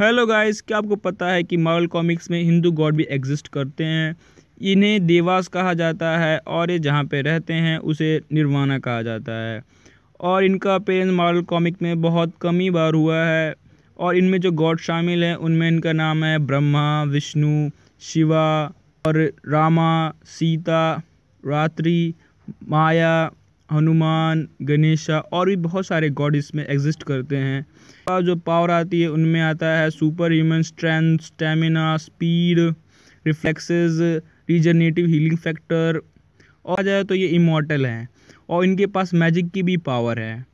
hello guys क्या आपको पता है कि मार्वल कॉमिक्स में हिंदू गॉड भी एग्जिस्ट करते हैं इन्हें देवास कहा जाता है और ये जहाँ पे रहते हैं उसे निर्वाणा कहा जाता है और इनका अपेयरेंस मार्वल कॉमिक में बहुत कम ही बार हुआ है और इनमें जो गॉड शामिल हैं उनमें इनका नाम है ब्रह्मा विष्णु शिवा और रामा सीता रात्रि माया हनुमान गणेशा और भी बहुत सारे गॉड इसमें एग्जिस्ट करते हैं जो पावर आती है उनमें आता है super human strength stamina speed reflexes regenerative healing factor और जाए तो ये इमोटल हैं और इनके पास मैजिक की भी पावर है